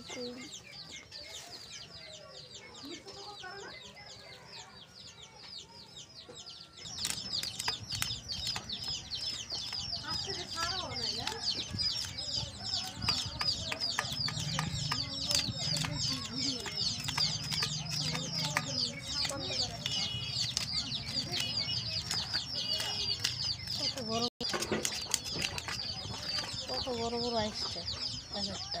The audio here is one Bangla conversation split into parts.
বড় বড় আসছে একটা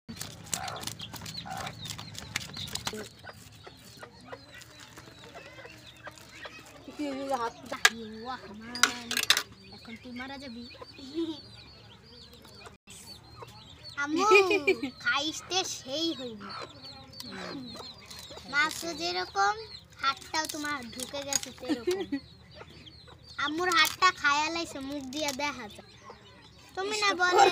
সেই মাছ যেরকম হাতটাও তোমার ঢুকে আমুর হাতটা খায়া মুখ দিয়ে দেখা যায় তুমি না বলে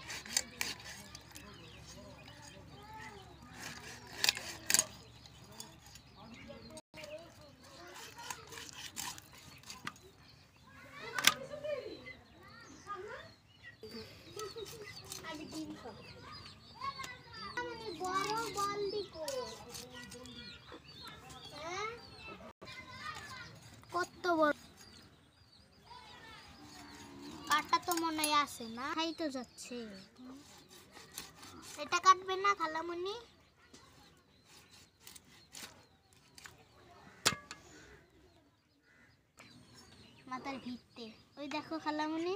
কত কাটা তো মনে না খাই তো যাচ্ছে এটা কাটবে না খালামুনি মাথার ভিত্তে ওই দেখো খালামুনি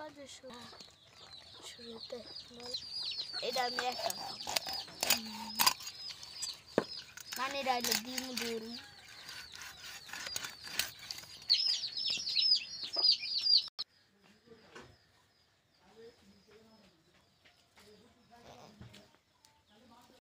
স্টার্টে শুরুতে এটা আমি একটা মানে এটা ডিম ধরুন